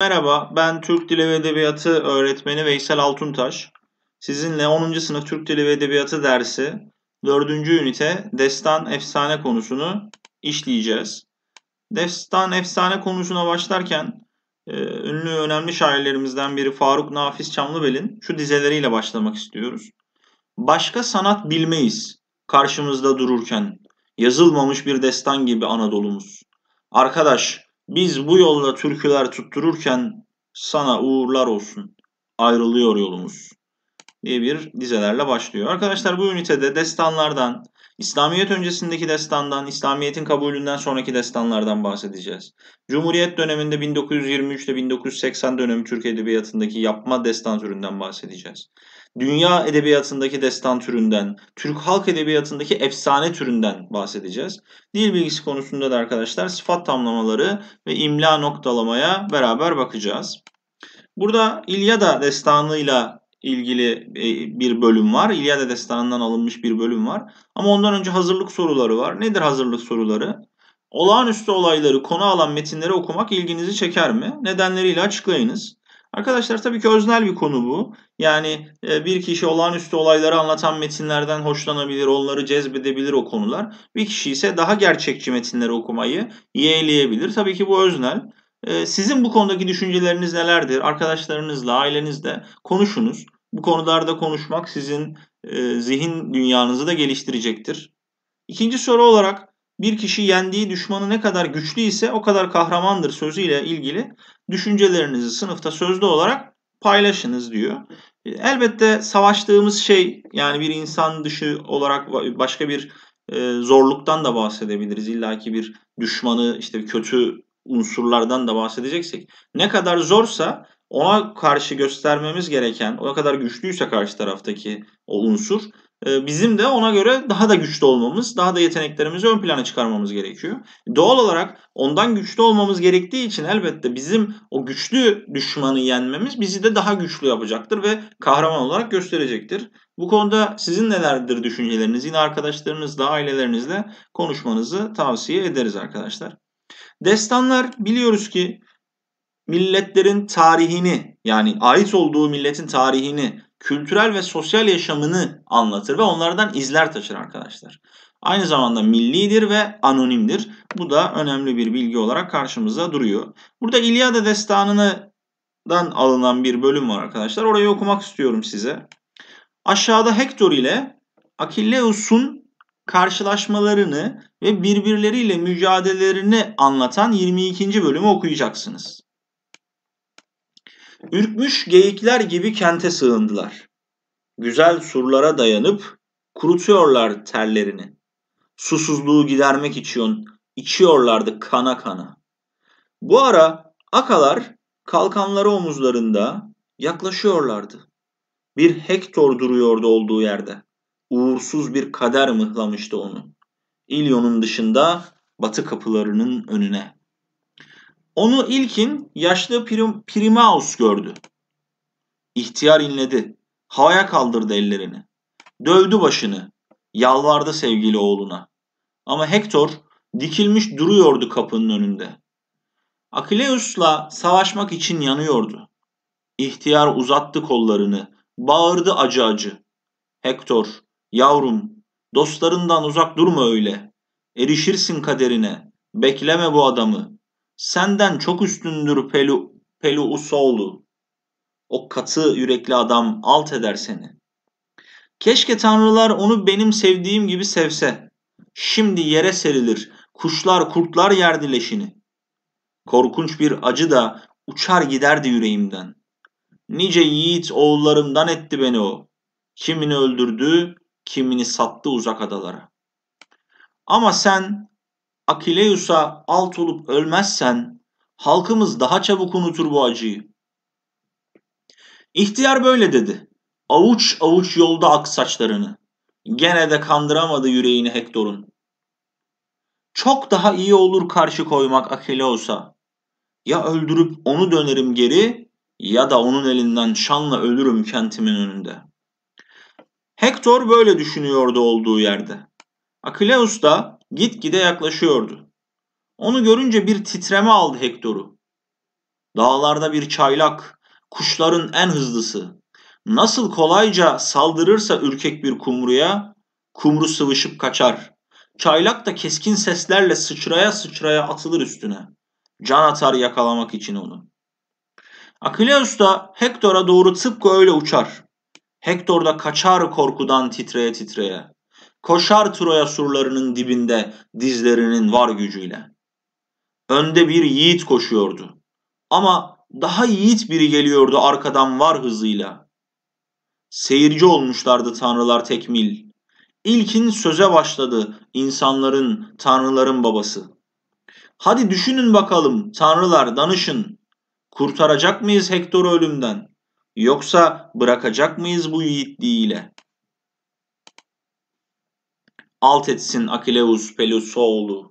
Merhaba, ben Türk Dili ve Edebiyatı öğretmeni Veysel Altuntaş. Sizinle 10. sınıf Türk Dili ve Edebiyatı dersi 4. ünite Destan Efsane konusunu işleyeceğiz. Destan Efsane konusuna başlarken e, ünlü önemli şairlerimizden biri Faruk Nafiz Çamlıbel'in şu dizeleriyle başlamak istiyoruz. Başka sanat bilmeyiz karşımızda dururken yazılmamış bir destan gibi Anadolu'muz. Arkadaş biz bu yolla türküler tuttururken sana uğurlar olsun. Ayrılıyor yolumuz diye bir dizelerle başlıyor. Arkadaşlar bu ünitede destanlardan, İslamiyet öncesindeki destandan, İslamiyet'in kabulünden sonraki destanlardan bahsedeceğiz. Cumhuriyet döneminde 1923 ile 1980 dönemi Türk Edebiyatı'ndaki yapma destan türünden bahsedeceğiz dünya edebiyatındaki destan türünden, Türk halk edebiyatındaki efsane türünden bahsedeceğiz. Dil bilgisi konusunda da arkadaşlar sıfat tamlamaları ve imla noktalamaya beraber bakacağız. Burada İlyada destanıyla ilgili e, bir bölüm var. İlyada destanından alınmış bir bölüm var. Ama ondan önce hazırlık soruları var. Nedir hazırlık soruları? Olağanüstü olayları konu alan metinleri okumak ilginizi çeker mi? Nedenleriyle açıklayınız. Arkadaşlar tabii ki öznel bir konu bu. Yani e, bir kişi olağanüstü olayları anlatan metinlerden hoşlanabilir, onları cezbedebilir o konular. Bir kişi ise daha gerçekçi metinleri okumayı yeğleyebilir. Tabii ki bu öznel. E, sizin bu konudaki düşünceleriniz nelerdir? Arkadaşlarınızla, ailenizle konuşunuz. Bu konularda konuşmak sizin e, zihin dünyanızı da geliştirecektir. İkinci soru olarak bir kişi yendiği düşmanı ne kadar güçlü ise o kadar kahramandır sözüyle ilgili düşüncelerinizi sınıfta sözlü olarak paylaşınız diyor. E, elbette savaştığımız şey yani bir insan dışı olarak başka bir e, zorluktan da bahsedebiliriz. İlla ki bir düşmanı işte kötü unsurlardan da bahsedeceksek. Ne kadar zorsa ona karşı göstermemiz gereken, o kadar güçlüyse karşı taraftaki o unsur ee, bizim de ona göre daha da güçlü olmamız, daha da yeteneklerimizi ön plana çıkarmamız gerekiyor. Doğal olarak ondan güçlü olmamız gerektiği için elbette bizim o güçlü düşmanı yenmemiz bizi de daha güçlü yapacaktır ve kahraman olarak gösterecektir. Bu konuda sizin nelerdir düşünceleriniz? Yine arkadaşlarınızla, ailelerinizle konuşmanızı tavsiye ederiz arkadaşlar. Destanlar biliyoruz ki milletlerin tarihini yani ait olduğu milletin tarihini kültürel ve sosyal yaşamını anlatır ve onlardan izler taşır arkadaşlar. Aynı zamanda millidir ve anonimdir. Bu da önemli bir bilgi olarak karşımıza duruyor. Burada İlyada destanından alınan bir bölüm var arkadaşlar. Orayı okumak istiyorum size. Aşağıda Hektor ile Akilleus'un karşılaşmalarını ve birbirleriyle mücadelelerini anlatan 22. bölümü okuyacaksınız. Ürkmüş geyikler gibi kente sığındılar. Güzel surlara dayanıp kurutuyorlar terlerini. Susuzluğu gidermek için içiyorlardı kana kana. Bu ara akalar kalkanları omuzlarında yaklaşıyorlardı. Bir Hektor duruyordu olduğu yerde. Uğursuz bir kader mıhlamıştı onu. İlyon'un dışında batı kapılarının önüne. Onu ilkin yaşlı prim, Primaus gördü. İhtiyar inledi. Havaya kaldırdı ellerini. Dövdü başını. Yalvardı sevgili oğluna. Ama Hector dikilmiş duruyordu kapının önünde. Akileus'la savaşmak için yanıyordu. İhtiyar uzattı kollarını, bağırdı acı acı. Hector, yavrum, dostlarından uzak durma öyle. Erişirsin kaderine, bekleme bu adamı. Senden çok üstündür Pelu, Pelu Usoğlu. O katı yürekli adam alt eder seni. Keşke tanrılar onu benim sevdiğim gibi sevse. Şimdi yere serilir. Kuşlar kurtlar yerdi leşini. Korkunç bir acı da uçar giderdi yüreğimden. Nice yiğit oğullarımdan etti beni o. Kimini öldürdü, kimini sattı uzak adalara. Ama sen Akileus'a alt olup ölmezsen halkımız daha çabuk unutur bu acıyı. İhtiyar böyle dedi. Avuç avuç yolda ak saçlarını. Gene de kandıramadı yüreğini Hektor'un. Çok daha iyi olur karşı koymak Akileus'a. Ya öldürüp onu dönerim geri ya da onun elinden şanla ölürüm kentimin önünde. Hektor böyle düşünüyordu olduğu yerde. Akileus da gitgide yaklaşıyordu. Onu görünce bir titreme aldı Hektor'u. Dağlarda bir çaylak, kuşların en hızlısı. Nasıl kolayca saldırırsa ürkek bir kumruya, kumru sıvışıp kaçar. Çaylak da keskin seslerle sıçraya sıçraya atılır üstüne. Can atar yakalamak için onu. Akileus da Hektor'a doğru tıpkı öyle uçar. Hektor da kaçar korkudan titreye titreye. Koşar Troya surlarının dibinde dizlerinin var gücüyle. Önde bir yiğit koşuyordu. Ama daha yiğit biri geliyordu arkadan var hızıyla. Seyirci olmuşlardı tanrılar tekmil. İlkin söze başladı insanların, tanrıların babası. Hadi düşünün bakalım tanrılar danışın. Kurtaracak mıyız Hektor'u ölümden? Yoksa bırakacak mıyız bu yiğitliğiyle? alt etsin Akileus Pelusoğlu.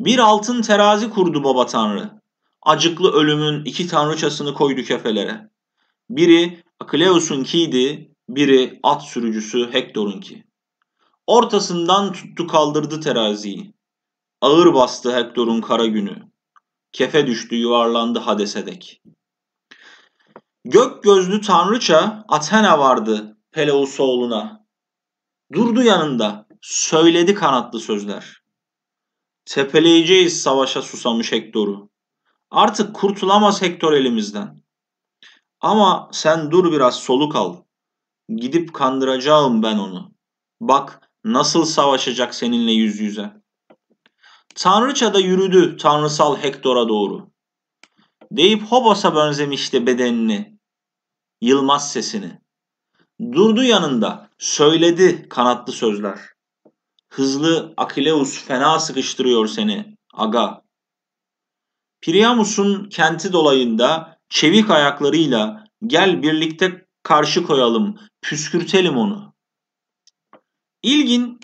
Bir altın terazi kurdu baba tanrı. Acıklı ölümün iki tanrıçasını koydu kefelere. Biri Akileus'unkiydi, biri at sürücüsü ki. Ortasından tuttu kaldırdı teraziyi. Ağır bastı Hektor'un kara günü. Kefe düştü yuvarlandı Hades'e dek. Gök gözlü tanrıça Athena vardı Peleusoğluna. Durdu yanında. Söyledi kanatlı sözler. Tepeleyeceğiz savaşa susamış Hektor'u. Artık kurtulamaz Hektor elimizden. Ama sen dur biraz soluk al. Gidip kandıracağım ben onu. Bak nasıl savaşacak seninle yüz yüze. Tanrıça da yürüdü tanrısal Hektor'a doğru. Deyip Hobos'a benzemişti bedenini, yılmaz sesini. Durdu yanında, söyledi kanatlı sözler. Hızlı Akileus fena sıkıştırıyor seni, aga. Priamus'un kenti dolayında çevik ayaklarıyla gel birlikte karşı koyalım, püskürtelim onu. İlgin,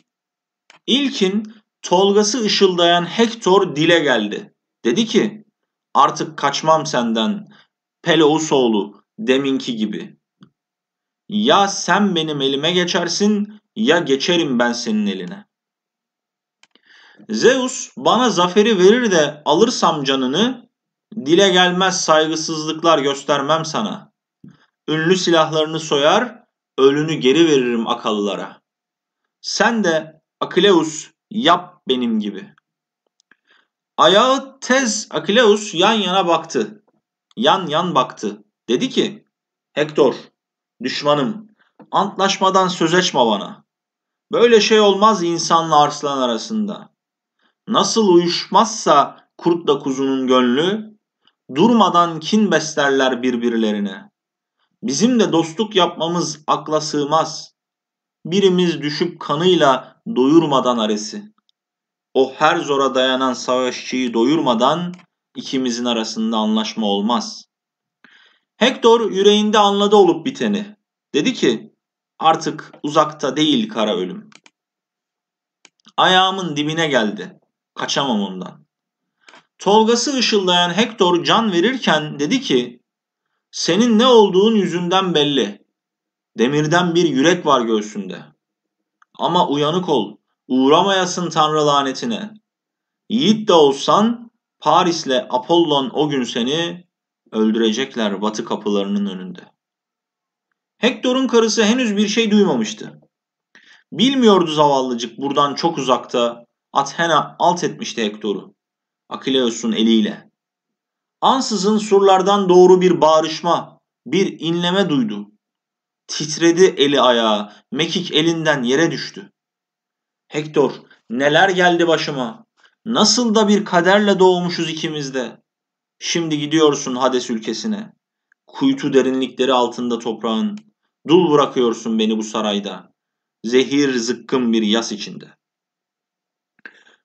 ilkin Tolgası ışıldayan Hektor dile geldi. Dedi ki, artık kaçmam senden Peleusoğlu deminki gibi.'' Ya sen benim elime geçersin ya geçerim ben senin eline. Zeus bana zaferi verir de alırsam canını dile gelmez saygısızlıklar göstermem sana. Ünlü silahlarını soyar, ölünü geri veririm akıllılara. Sen de Akileus yap benim gibi. Ayağı tez Akileus yan yana baktı. Yan yan baktı. Dedi ki, Hektor Düşmanım, antlaşmadan söz etme bana. Böyle şey olmaz insanla arslan arasında. Nasıl uyuşmazsa kurtla kuzunun gönlü, durmadan kin beslerler birbirlerine. Bizim de dostluk yapmamız akla sığmaz. Birimiz düşüp kanıyla doyurmadan aresi. O her zora dayanan savaşçıyı doyurmadan ikimizin arasında anlaşma olmaz.'' Hector yüreğinde anladı olup biteni. Dedi ki artık uzakta değil kara ölüm. Ayağımın dibine geldi. Kaçamam ondan. Tolgası ışıldayan Hector can verirken dedi ki senin ne olduğun yüzünden belli. Demirden bir yürek var göğsünde. Ama uyanık ol. Uğramayasın tanrı lanetine. Yiğit de olsan Paris'le Apollon o gün seni öldürecekler batı kapılarının önünde. Hektor'un karısı henüz bir şey duymamıştı. Bilmiyordu zavallıcık buradan çok uzakta Athena alt etmişti Hektor'u. Akileus'un eliyle. Ansızın surlardan doğru bir bağrışma, bir inleme duydu. Titredi eli ayağı, mekik elinden yere düştü. Hektor, neler geldi başıma? Nasıl da bir kaderle doğmuşuz ikimiz de. Şimdi gidiyorsun Hades ülkesine. Kuytu derinlikleri altında toprağın. Dul bırakıyorsun beni bu sarayda. Zehir zıkkın bir yas içinde.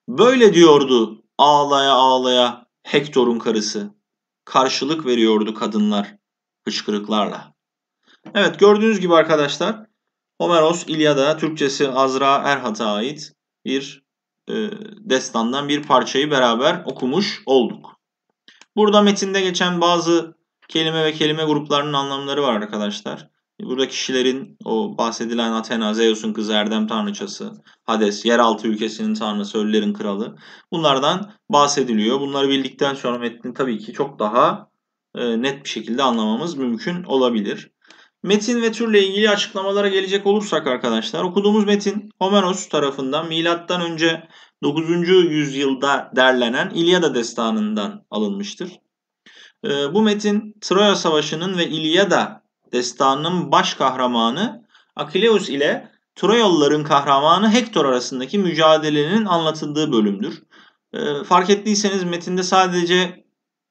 Böyle diyordu ağlaya ağlaya Hektor'un karısı. Karşılık veriyordu kadınlar hıçkırıklarla. Evet gördüğünüz gibi arkadaşlar Homeros İlyada Türkçesi Azra Erhat'a ait bir e, destandan bir parçayı beraber okumuş olduk. Burada metinde geçen bazı kelime ve kelime gruplarının anlamları var arkadaşlar. Burada kişilerin o bahsedilen Athena, Zeus'un kızı, Erdem tanrıçası, Hades, yeraltı ülkesinin tanrısı, ölülerin kralı. Bunlardan bahsediliyor. Bunları bildikten sonra metni tabii ki çok daha e, net bir şekilde anlamamız mümkün olabilir. Metin ve türle ilgili açıklamalara gelecek olursak arkadaşlar, okuduğumuz metin Homeros tarafından milattan önce 9. yüzyılda derlenen İlyada destanından alınmıştır. Ee, bu metin Troya Savaşı'nın ve İlyada destanının baş kahramanı Akileus ile Troyalıların kahramanı Hektor arasındaki mücadelenin anlatıldığı bölümdür. Ee, fark ettiyseniz metinde sadece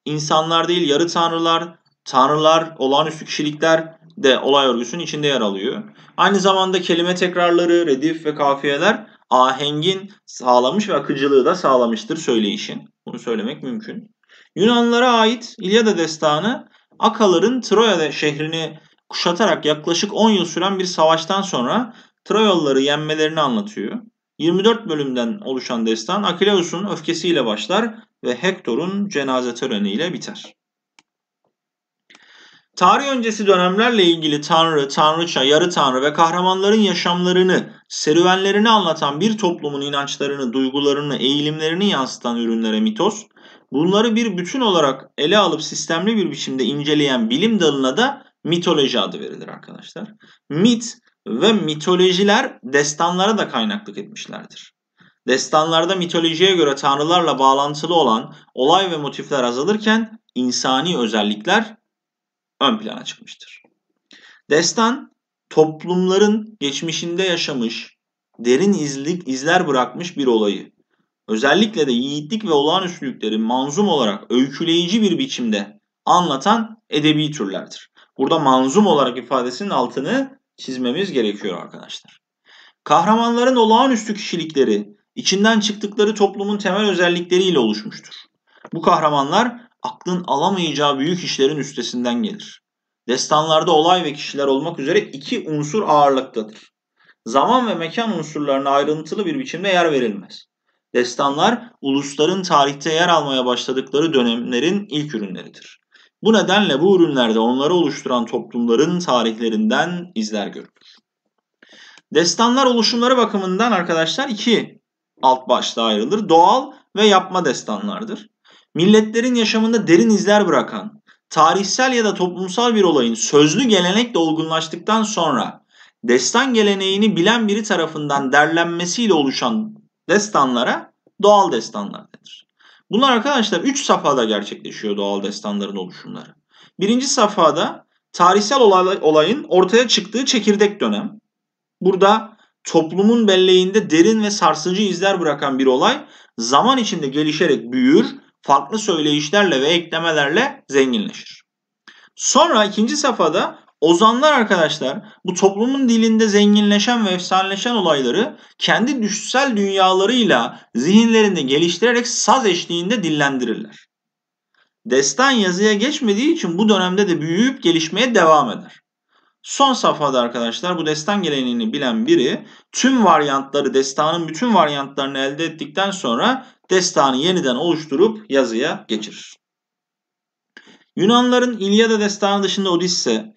insanlar değil yarı tanrılar, tanrılar, olağanüstü kişilikler de olay örgüsünün içinde yer alıyor. Aynı zamanda kelime tekrarları, redif ve kafiyeler ahengin sağlamış ve akıcılığı da sağlamıştır söyleyişin. Bunu söylemek mümkün. Yunanlara ait İlyada destanı Akaların Troya şehrini kuşatarak yaklaşık 10 yıl süren bir savaştan sonra Troyalıları yenmelerini anlatıyor. 24 bölümden oluşan destan Akileus'un öfkesiyle başlar ve Hector'un cenaze töreniyle biter. Tarih öncesi dönemlerle ilgili tanrı, tanrıça, yarı tanrı ve kahramanların yaşamlarını, serüvenlerini anlatan bir toplumun inançlarını, duygularını, eğilimlerini yansıtan ürünlere mitos, bunları bir bütün olarak ele alıp sistemli bir biçimde inceleyen bilim dalına da mitoloji adı verilir arkadaşlar. Mit ve mitolojiler destanlara da kaynaklık etmişlerdir. Destanlarda mitolojiye göre tanrılarla bağlantılı olan olay ve motifler azalırken insani özellikler ön plana çıkmıştır. Destan toplumların geçmişinde yaşamış, derin izlik, izler bırakmış bir olayı. Özellikle de yiğitlik ve olağanüstülükleri manzum olarak öyküleyici bir biçimde anlatan edebi türlerdir. Burada manzum olarak ifadesinin altını çizmemiz gerekiyor arkadaşlar. Kahramanların olağanüstü kişilikleri içinden çıktıkları toplumun temel özellikleriyle oluşmuştur. Bu kahramanlar aklın alamayacağı büyük işlerin üstesinden gelir. Destanlarda olay ve kişiler olmak üzere iki unsur ağırlıktadır. Zaman ve mekan unsurlarına ayrıntılı bir biçimde yer verilmez. Destanlar ulusların tarihte yer almaya başladıkları dönemlerin ilk ürünleridir. Bu nedenle bu ürünlerde onları oluşturan toplumların tarihlerinden izler görülür. Destanlar oluşumları bakımından arkadaşlar iki alt başta ayrılır. Doğal ve yapma destanlardır milletlerin yaşamında derin izler bırakan, tarihsel ya da toplumsal bir olayın sözlü gelenekle olgunlaştıktan sonra destan geleneğini bilen biri tarafından derlenmesiyle oluşan destanlara doğal destanlar denir. Bunlar arkadaşlar 3 safhada gerçekleşiyor doğal destanların oluşumları. Birinci safhada tarihsel olayın ortaya çıktığı çekirdek dönem. Burada toplumun belleğinde derin ve sarsıcı izler bırakan bir olay zaman içinde gelişerek büyür farklı söyleyişlerle ve eklemelerle zenginleşir. Sonra ikinci safhada ozanlar arkadaşlar bu toplumun dilinde zenginleşen ve efsaneleşen olayları kendi düşsel dünyalarıyla zihinlerinde geliştirerek saz eşliğinde dillendirirler. Destan yazıya geçmediği için bu dönemde de büyüyüp gelişmeye devam eder. Son safhada arkadaşlar bu destan geleneğini bilen biri tüm varyantları, destanın bütün varyantlarını elde ettikten sonra destanı yeniden oluşturup yazıya geçirir. Yunanların İlyada destanı dışında Odisse,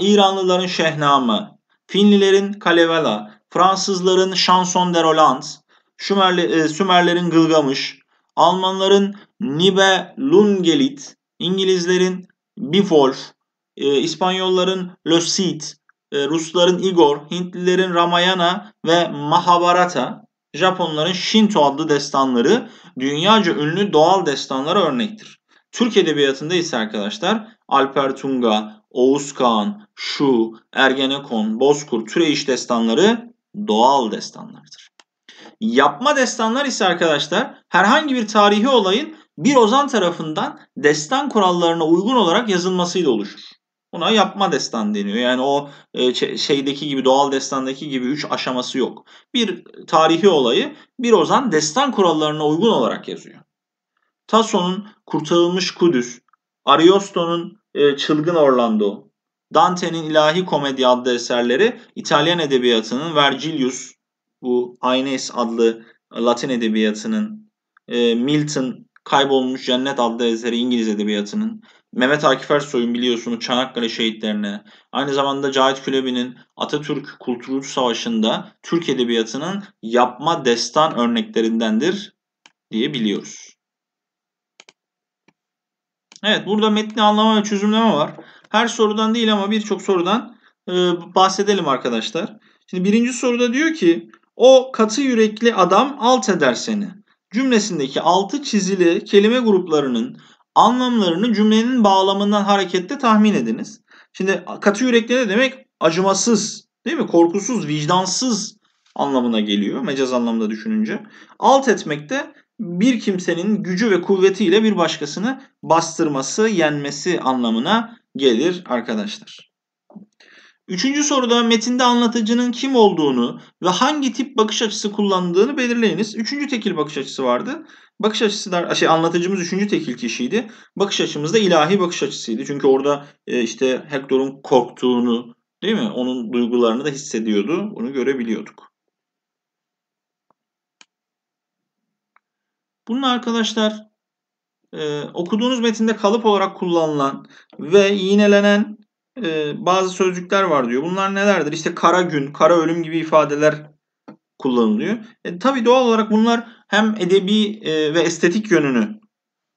İranlıların Şehname, Finlilerin Kalevela, Fransızların Chanson de Roland, Şümerli, e, Sümerlerin Gılgamış, Almanların Nibelungelit, İngilizlerin Beowulf, e, İspanyolların Le Cid, e, Rusların Igor, Hintlilerin Ramayana ve Mahabharata, Japonların Shinto adlı destanları dünyaca ünlü doğal destanlara örnektir. Türk edebiyatında ise arkadaşlar Alper Tunga, Oğuz Kağan, Şu, Ergenekon, Bozkurt, Türeyiş destanları doğal destanlardır. Yapma destanlar ise arkadaşlar herhangi bir tarihi olayın bir ozan tarafından destan kurallarına uygun olarak yazılmasıyla oluşur. Buna yapma destan deniyor. Yani o e, şeydeki gibi doğal destandaki gibi üç aşaması yok. Bir tarihi olayı bir ozan destan kurallarına uygun olarak yazıyor. Tasso'nun Kurtarılmış Kudüs, Ariosto'nun e, Çılgın Orlando, Dante'nin İlahi Komedi adlı eserleri İtalyan edebiyatının Vergilius, bu Aynes adlı Latin edebiyatının, e, Milton Kaybolmuş Cennet adlı eseri İngiliz edebiyatının, Mehmet Akif Ersoy'un biliyorsunuz Çanakkale şehitlerine, aynı zamanda Cahit Külebi'nin Atatürk Kurtuluş Savaşı'nda Türk Edebiyatı'nın yapma destan örneklerindendir diye biliyoruz. Evet burada metni anlama ve çözümleme var. Her sorudan değil ama birçok sorudan e, bahsedelim arkadaşlar. Şimdi birinci soruda diyor ki o katı yürekli adam alt eder seni. Cümlesindeki altı çizili kelime gruplarının anlamlarını cümlenin bağlamından hareketle tahmin ediniz. Şimdi katı yürekli ne demek? Acımasız, değil mi? Korkusuz, vicdansız anlamına geliyor mecaz anlamda düşününce. Alt etmek de bir kimsenin gücü ve kuvvetiyle bir başkasını bastırması, yenmesi anlamına gelir arkadaşlar. Üçüncü soruda metinde anlatıcının kim olduğunu ve hangi tip bakış açısı kullandığını belirleyiniz. Üçüncü tekil bakış açısı vardı. Bakış açısı da şey anlatıcımız üçüncü tekil kişiydi. Bakış açımız da ilahi bakış açısıydı. Çünkü orada e, işte Hector'un korktuğunu değil mi? Onun duygularını da hissediyordu. Bunu görebiliyorduk. Bunun arkadaşlar e, okuduğunuz metinde kalıp olarak kullanılan ve iğnelenen e, bazı sözcükler var diyor. Bunlar nelerdir? İşte kara gün, kara ölüm gibi ifadeler kullanılıyor. E, tabii doğal olarak bunlar hem edebi e, ve estetik yönünü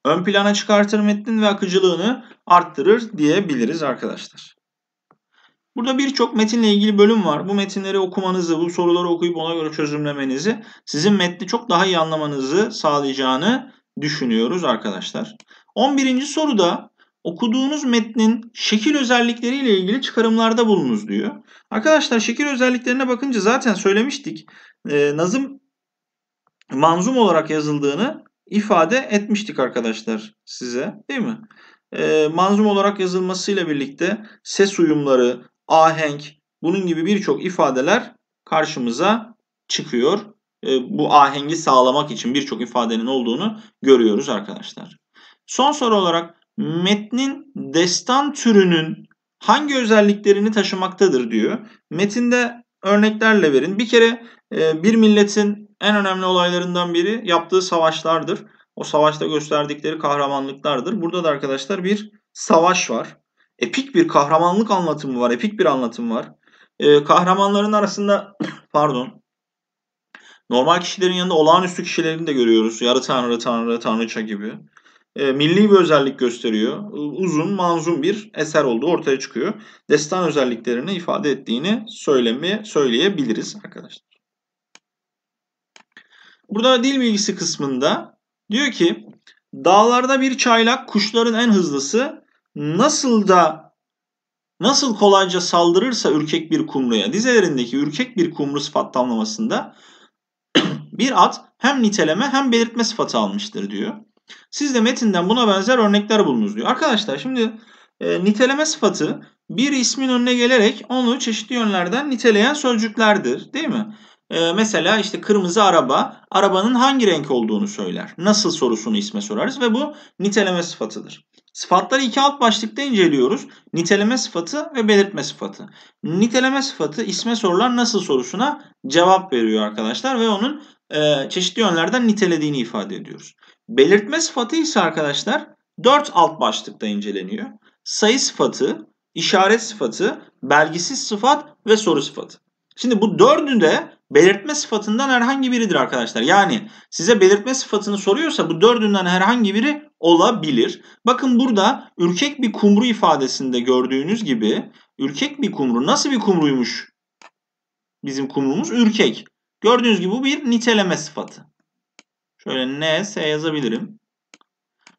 ön plana çıkartır metnin ve akıcılığını arttırır diyebiliriz arkadaşlar. Burada birçok metinle ilgili bölüm var. Bu metinleri okumanızı, bu soruları okuyup ona göre çözümlemenizi, sizin metni çok daha iyi anlamanızı sağlayacağını düşünüyoruz arkadaşlar. 11. soruda okuduğunuz metnin şekil özellikleriyle ilgili çıkarımlarda bulunuz diyor. Arkadaşlar şekil özelliklerine bakınca zaten söylemiştik. E, nazım manzum olarak yazıldığını ifade etmiştik arkadaşlar size değil mi? E, manzum olarak yazılmasıyla birlikte ses uyumları, ahenk bunun gibi birçok ifadeler karşımıza çıkıyor. E, bu ahengi sağlamak için birçok ifadenin olduğunu görüyoruz arkadaşlar. Son soru olarak metnin destan türünün hangi özelliklerini taşımaktadır diyor. Metinde örneklerle verin. Bir kere e, bir milletin en önemli olaylarından biri yaptığı savaşlardır. O savaşta gösterdikleri kahramanlıklardır. Burada da arkadaşlar bir savaş var. Epik bir kahramanlık anlatımı var. Epik bir anlatım var. E, kahramanların arasında pardon normal kişilerin yanında olağanüstü kişilerini de görüyoruz. Yarı tanrı, tanrı, tanrıça gibi. E, milli bir özellik gösteriyor. Uzun, manzum bir eser olduğu ortaya çıkıyor. Destan özelliklerini ifade ettiğini söylemi, söyleyebiliriz arkadaşlar. Burada dil bilgisi kısmında diyor ki dağlarda bir çaylak kuşların en hızlısı nasıl da nasıl kolayca saldırırsa ürkek bir kumruya dizelerindeki ürkek bir kumru sıfat tamlamasında bir at hem niteleme hem belirtme sıfatı almıştır diyor. Siz de metinden buna benzer örnekler bulunuz diyor. Arkadaşlar şimdi e, niteleme sıfatı bir ismin önüne gelerek onu çeşitli yönlerden niteleyen sözcüklerdir değil mi? E, mesela işte kırmızı araba, arabanın hangi renk olduğunu söyler. Nasıl sorusunu isme sorarız ve bu niteleme sıfatıdır. Sıfatları iki alt başlıkta inceliyoruz. Niteleme sıfatı ve belirtme sıfatı. Niteleme sıfatı isme sorulan nasıl sorusuna cevap veriyor arkadaşlar ve onun e, çeşitli yönlerden nitelediğini ifade ediyoruz. Belirtme sıfatı ise arkadaşlar 4 alt başlıkta inceleniyor. Sayı sıfatı, işaret sıfatı, belgisiz sıfat ve soru sıfatı. Şimdi bu dördü de belirtme sıfatından herhangi biridir arkadaşlar. Yani size belirtme sıfatını soruyorsa bu dördünden herhangi biri olabilir. Bakın burada ürkek bir kumru ifadesinde gördüğünüz gibi ürkek bir kumru nasıl bir kumruymuş? Bizim kumrumuz ürkek. Gördüğünüz gibi bu bir niteleme sıfatı. Şöyle NS yazabilirim.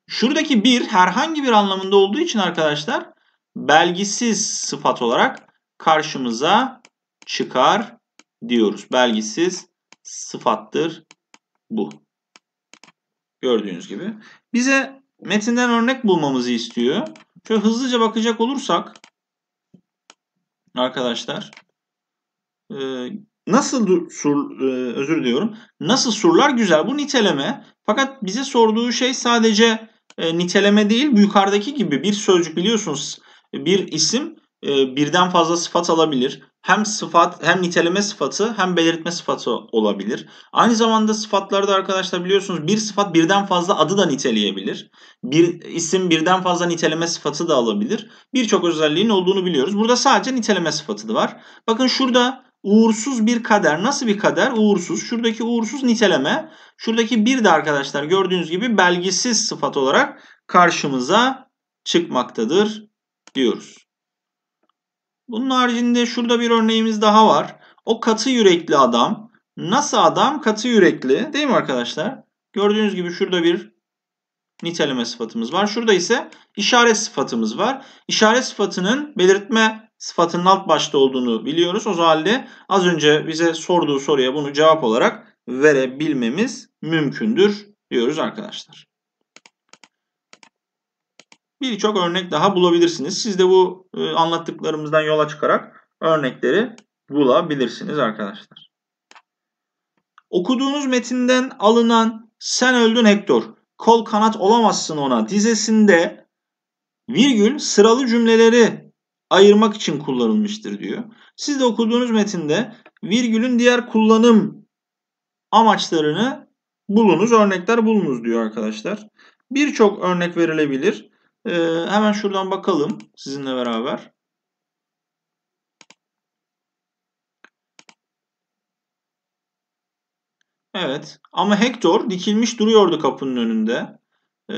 Şuradaki bir herhangi bir anlamında olduğu için arkadaşlar belgisiz sıfat olarak karşımıza çıkar diyoruz. Belgisiz sıfattır bu. Gördüğünüz gibi. Bize metinden örnek bulmamızı istiyor. Şöyle hızlıca bakacak olursak arkadaşlar Nasıl sur, e, özür diyorum? Nasıl surlar güzel bu niteleme. Fakat bize sorduğu şey sadece e, niteleme değil. Bu yukarıdaki gibi bir sözcük biliyorsunuz bir isim e, birden fazla sıfat alabilir. Hem sıfat hem niteleme sıfatı hem belirtme sıfatı olabilir. Aynı zamanda sıfatlarda arkadaşlar biliyorsunuz bir sıfat birden fazla adı da niteleyebilir. Bir isim birden fazla niteleme sıfatı da alabilir. Birçok özelliğin olduğunu biliyoruz. Burada sadece niteleme sıfatı da var. Bakın şurada uğursuz bir kader. Nasıl bir kader? Uğursuz. Şuradaki uğursuz niteleme. Şuradaki bir de arkadaşlar gördüğünüz gibi belgisiz sıfat olarak karşımıza çıkmaktadır diyoruz. Bunun haricinde şurada bir örneğimiz daha var. O katı yürekli adam. Nasıl adam? Katı yürekli. Değil mi arkadaşlar? Gördüğünüz gibi şurada bir niteleme sıfatımız var. Şurada ise işaret sıfatımız var. İşaret sıfatının belirtme sıfatının alt başta olduğunu biliyoruz. O halde az önce bize sorduğu soruya bunu cevap olarak verebilmemiz mümkündür diyoruz arkadaşlar. Birçok örnek daha bulabilirsiniz. Siz de bu e, anlattıklarımızdan yola çıkarak örnekleri bulabilirsiniz arkadaşlar. Okuduğunuz metinden alınan sen öldün Hector, kol kanat olamazsın ona dizesinde virgül sıralı cümleleri ayırmak için kullanılmıştır diyor. Siz de okuduğunuz metinde virgülün diğer kullanım amaçlarını bulunuz, örnekler bulunuz diyor arkadaşlar. Birçok örnek verilebilir. Ee, hemen şuradan bakalım sizinle beraber. Evet ama Hector dikilmiş duruyordu kapının önünde. Ee,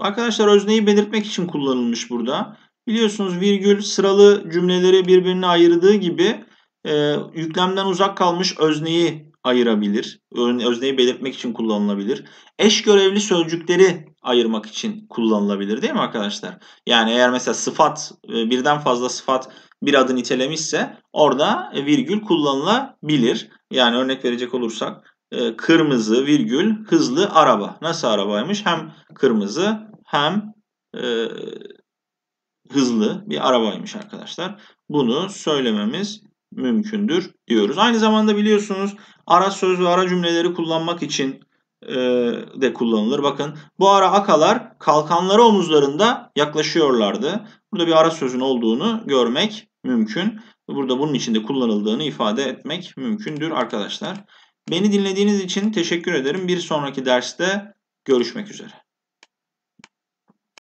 arkadaşlar özneyi belirtmek için kullanılmış burada. Biliyorsunuz virgül sıralı cümleleri birbirine ayırdığı gibi e, yüklemden uzak kalmış özneyi ayırabilir. Özneyi belirtmek için kullanılabilir. Eş görevli sözcükleri ayırmak için kullanılabilir değil mi arkadaşlar? Yani eğer mesela sıfat e, birden fazla sıfat bir adı nitelemişse orada e, virgül kullanılabilir. Yani örnek verecek olursak e, kırmızı virgül hızlı araba. Nasıl arabaymış? Hem kırmızı hem hızlı bir arabaymış arkadaşlar. Bunu söylememiz mümkündür diyoruz. Aynı zamanda biliyorsunuz ara söz ve ara cümleleri kullanmak için e, de kullanılır. Bakın bu ara akalar kalkanları omuzlarında yaklaşıyorlardı. Burada bir ara sözün olduğunu görmek mümkün. Burada bunun içinde kullanıldığını ifade etmek mümkündür arkadaşlar. Beni dinlediğiniz için teşekkür ederim. Bir sonraki derste görüşmek üzere.